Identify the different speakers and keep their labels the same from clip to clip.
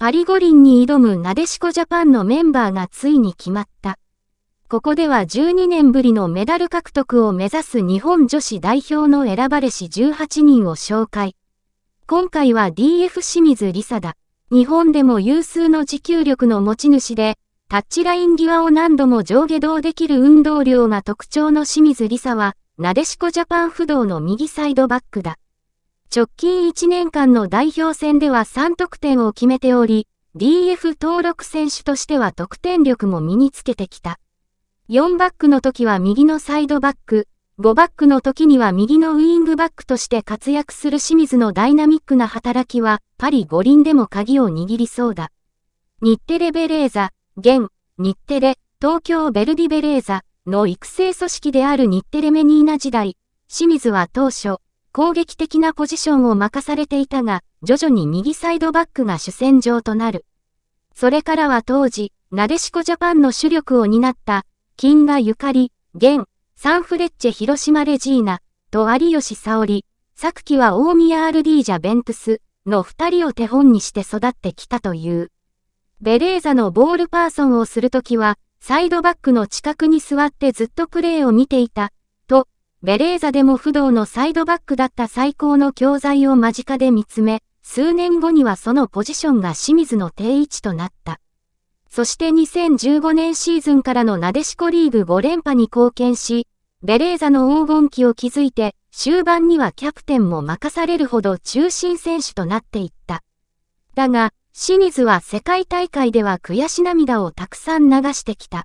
Speaker 1: パリ五輪に挑むなでしこジャパンのメンバーがついに決まった。ここでは12年ぶりのメダル獲得を目指す日本女子代表の選ばれし18人を紹介。今回は DF 清水理沙だ。日本でも有数の持久力の持ち主で、タッチライン際を何度も上下動できる運動量が特徴の清水理沙は、なでしこジャパン不動の右サイドバックだ。直近1年間の代表戦では3得点を決めており、DF 登録選手としては得点力も身につけてきた。4バックの時は右のサイドバック、5バックの時には右のウィングバックとして活躍する清水のダイナミックな働きは、パリ五輪でも鍵を握りそうだ。日テレベレーザ、現、日テレ、東京ベルディベレーザの育成組織である日テレメニーナ時代、清水は当初、攻撃的なポジションを任されていたが、徐々に右サイドバックが主戦場となる。それからは当時、なでしこジャパンの主力を担った、金賀ゆかり、現、サンフレッチェ広島レジーナ、と有吉沙織、昨季は大宮アルディージャベントス、の二人を手本にして育ってきたという。ベレーザのボールパーソンをするときは、サイドバックの近くに座ってずっとプレーを見ていた、ベレーザでも不動のサイドバックだった最高の教材を間近で見つめ、数年後にはそのポジションが清水の定位置となった。そして2015年シーズンからのなでしこリーグ5連覇に貢献し、ベレーザの黄金期を築いて、終盤にはキャプテンも任されるほど中心選手となっていった。だが、清水は世界大会では悔し涙をたくさん流してきた。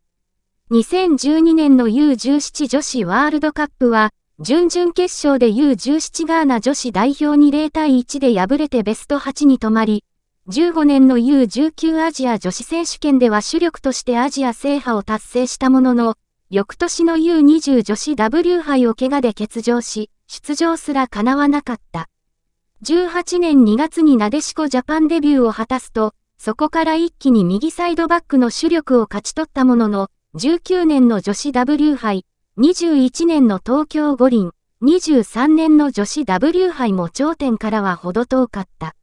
Speaker 1: 2012年の U17 女子ワールドカップは、準々決勝で U17 ガーナ女子代表に0対1で敗れてベスト8に止まり、15年の U19 アジア女子選手権では主力としてアジア制覇を達成したものの、翌年の U20 女子 W 杯を怪我で欠場し、出場すら叶わなかった。18年2月になでしこジャパンデビューを果たすと、そこから一気に右サイドバックの主力を勝ち取ったものの、19年の女子 W 杯、21年の東京五輪、23年の女子 W 杯も頂点からはほど遠かった。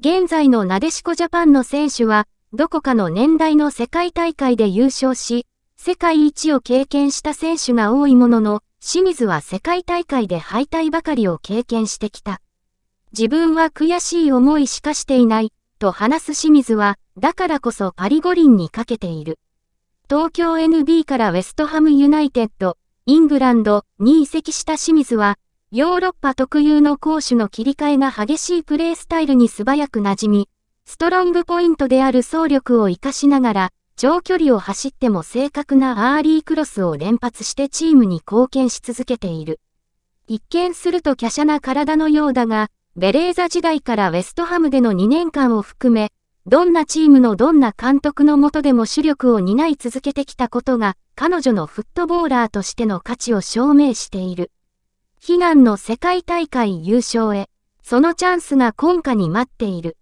Speaker 1: 現在のなでしこジャパンの選手は、どこかの年代の世界大会で優勝し、世界一を経験した選手が多いものの、清水は世界大会で敗退ばかりを経験してきた。自分は悔しい思いしかしていない、と話す清水は、だからこそパリ五輪にかけている。東京 NB からウェストハムユナイテッド、イングランドに移籍した清水は、ヨーロッパ特有の攻守の切り替えが激しいプレースタイルに素早く馴染み、ストロングポイントである走力を活かしながら、長距離を走っても正確なアーリークロスを連発してチームに貢献し続けている。一見すると華奢な体のようだが、ベレーザ時代からウェストハムでの2年間を含め、どんなチームのどんな監督のもとでも主力を担い続けてきたことが、彼女のフットボーラーとしての価値を証明している。悲願の世界大会優勝へ、そのチャンスが今夏に待っている。